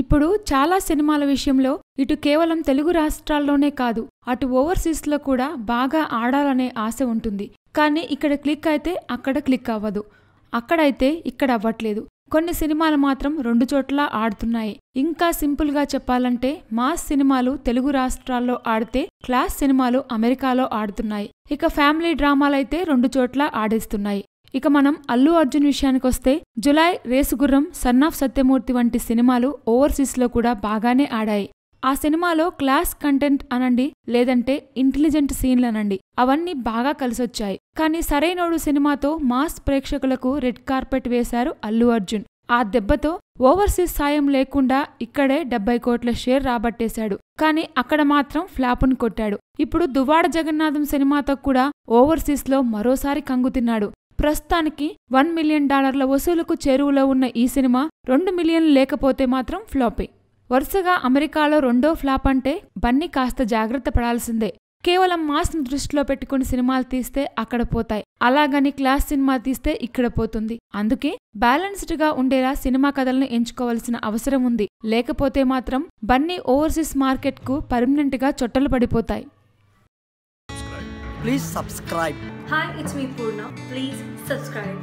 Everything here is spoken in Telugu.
ఇప్పుడు చాలా సినిమాల విషయంలో ఇటు కేవలం తెలుగు రాష్ట్రాల్లోనే కాదు అటు ఓవర్సీస్లో కూడా బాగా ఆడాలనే ఆశ ఉంటుంది కానీ ఇక్కడ క్లిక్ అయితే అక్కడ క్లిక్ అవ్వదు అక్కడైతే ఇక్కడ అవ్వట్లేదు కొన్ని సినిమాలు మాత్రం రెండు చోట్ల ఆడుతున్నాయి ఇంకా సింపుల్గా చెప్పాలంటే మాస్ సినిమాలు తెలుగు రాష్ట్రాల్లో ఆడితే క్లాస్ సినిమాలు అమెరికాలో ఆడుతున్నాయి ఇక ఫ్యామిలీ డ్రామాలైతే రెండు చోట్ల ఆడేస్తున్నాయి ఇక మనం అల్లు అర్జున్ విషయానికొస్తే జులై రేసుగుర్రం ఆఫ్ సత్యమూర్తి వంటి సినిమాలు ఓవర్సీస్లో కూడా బాగానే ఆడాయి ఆ సినిమాలో క్లాస్ కంటెంట్ అనండి లేదంటే ఇంటెలిజెంట్ సీన్లనండి అవన్నీ బాగా కలిసొచ్చాయి కానీ సరైనోడు సినిమాతో మాస్ ప్రేక్షకులకు రెడ్ కార్పెట్ వేశారు అల్లు అర్జున్ ఆ దెబ్బతో ఓవర్సీస్ సాయం లేకుండా ఇక్కడే డెబ్బై కోట్ల షేర్ రాబట్టేశాడు కానీ అక్కడ మాత్రం ఫ్లాపును కొట్టాడు ఇప్పుడు దువ్వాడ జగన్నాథం సినిమాతో కూడా ఓవర్సీస్లో మరోసారి కంగుతిన్నాడు ప్రస్తుతానికి వన్ మిలియన్ డాలర్ల వసూలుకు చేరువలో ఉన్న ఈ సినిమా రెండు మిలియన్ లేకపోతే మాత్రం ఫ్లాపే వరుసగా అమెరికాలో రెండో ఫ్లాప్ అంటే బన్నీ కాస్త జాగ్రత్త పడాల్సిందే కేవలం మాస్ను దృష్టిలో పెట్టుకుని సినిమాలు తీస్తే అక్కడ పోతాయి అలాగని క్లాస్ సినిమా తీస్తే ఇక్కడ పోతుంది అందుకే బ్యాలెన్స్డ్గా ఉండేలా సినిమా కథలను ఎంచుకోవాల్సిన అవసరం ఉంది లేకపోతే మాత్రం బన్నీ ఓవర్సీస్ మార్కెట్కు పర్మనెంట్గా చొట్టలు పడిపోతాయి Please subscribe. Hi, it's me Purna. Please subscribe.